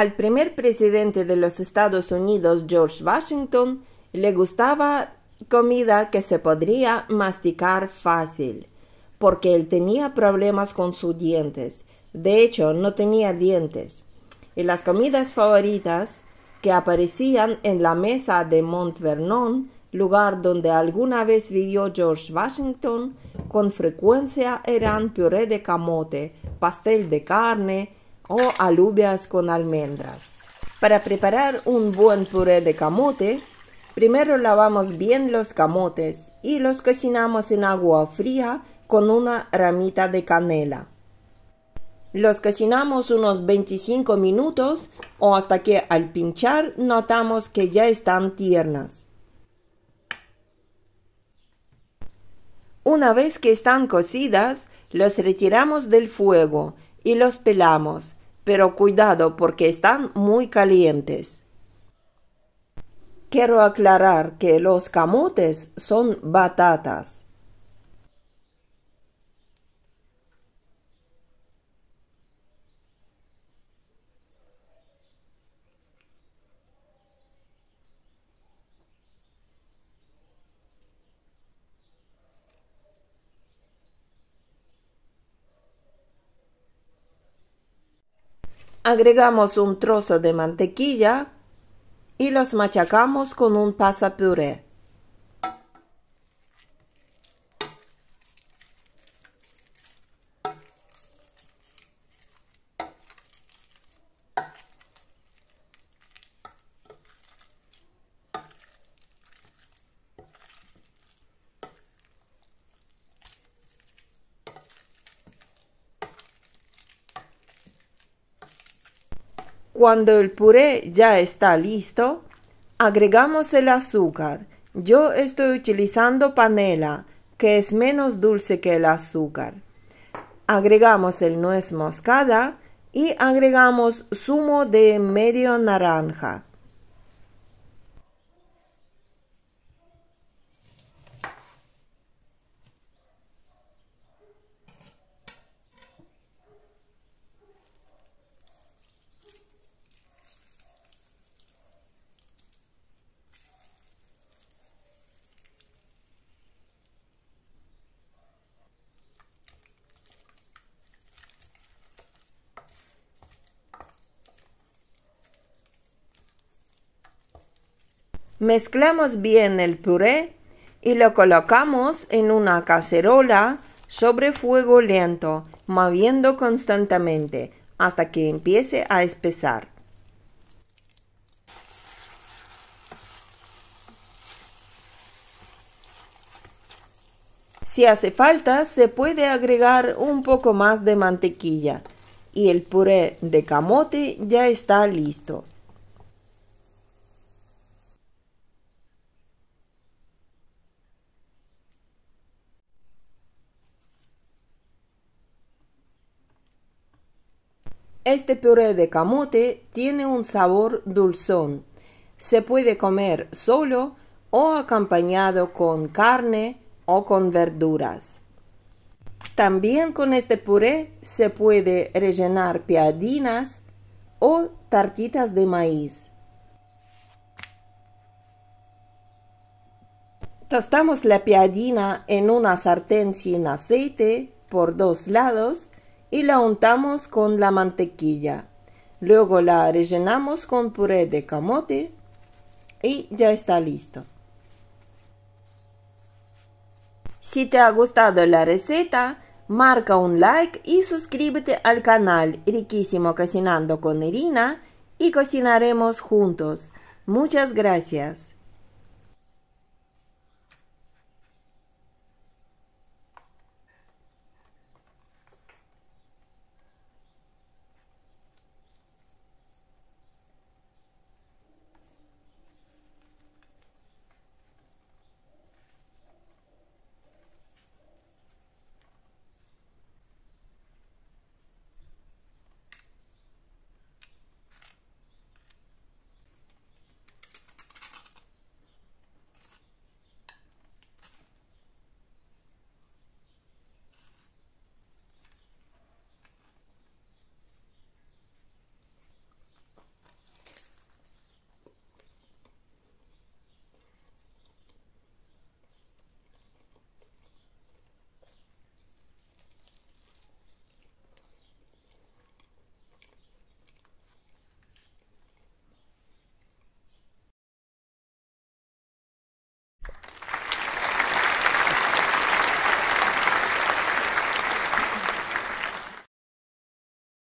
Al primer presidente de los Estados Unidos, George Washington, le gustaba comida que se podría masticar fácil, porque él tenía problemas con sus dientes. De hecho, no tenía dientes. Y las comidas favoritas que aparecían en la mesa de Mont Vernon, lugar donde alguna vez vivió George Washington, con frecuencia eran puré de camote, pastel de carne, o alubias con almendras. Para preparar un buen puré de camote, primero lavamos bien los camotes y los cocinamos en agua fría con una ramita de canela. Los cocinamos unos 25 minutos o hasta que al pinchar notamos que ya están tiernas. Una vez que están cocidas, los retiramos del fuego y los pelamos, pero cuidado porque están muy calientes. Quiero aclarar que los camotes son batatas Agregamos un trozo de mantequilla y los machacamos con un pasapuré. Cuando el puré ya está listo, agregamos el azúcar. Yo estoy utilizando panela, que es menos dulce que el azúcar. Agregamos el nuez moscada y agregamos zumo de medio naranja. Mezclamos bien el puré y lo colocamos en una cacerola sobre fuego lento, moviendo constantemente hasta que empiece a espesar. Si hace falta, se puede agregar un poco más de mantequilla y el puré de camote ya está listo. Este puré de camote tiene un sabor dulzón. Se puede comer solo o acompañado con carne o con verduras. También con este puré se puede rellenar piadinas o tartitas de maíz. Tostamos la piadina en una sartén sin aceite por dos lados y la untamos con la mantequilla. Luego la rellenamos con puré de camote y ya está listo. Si te ha gustado la receta, marca un like y suscríbete al canal Riquísimo Cocinando con Irina y cocinaremos juntos. Muchas gracias.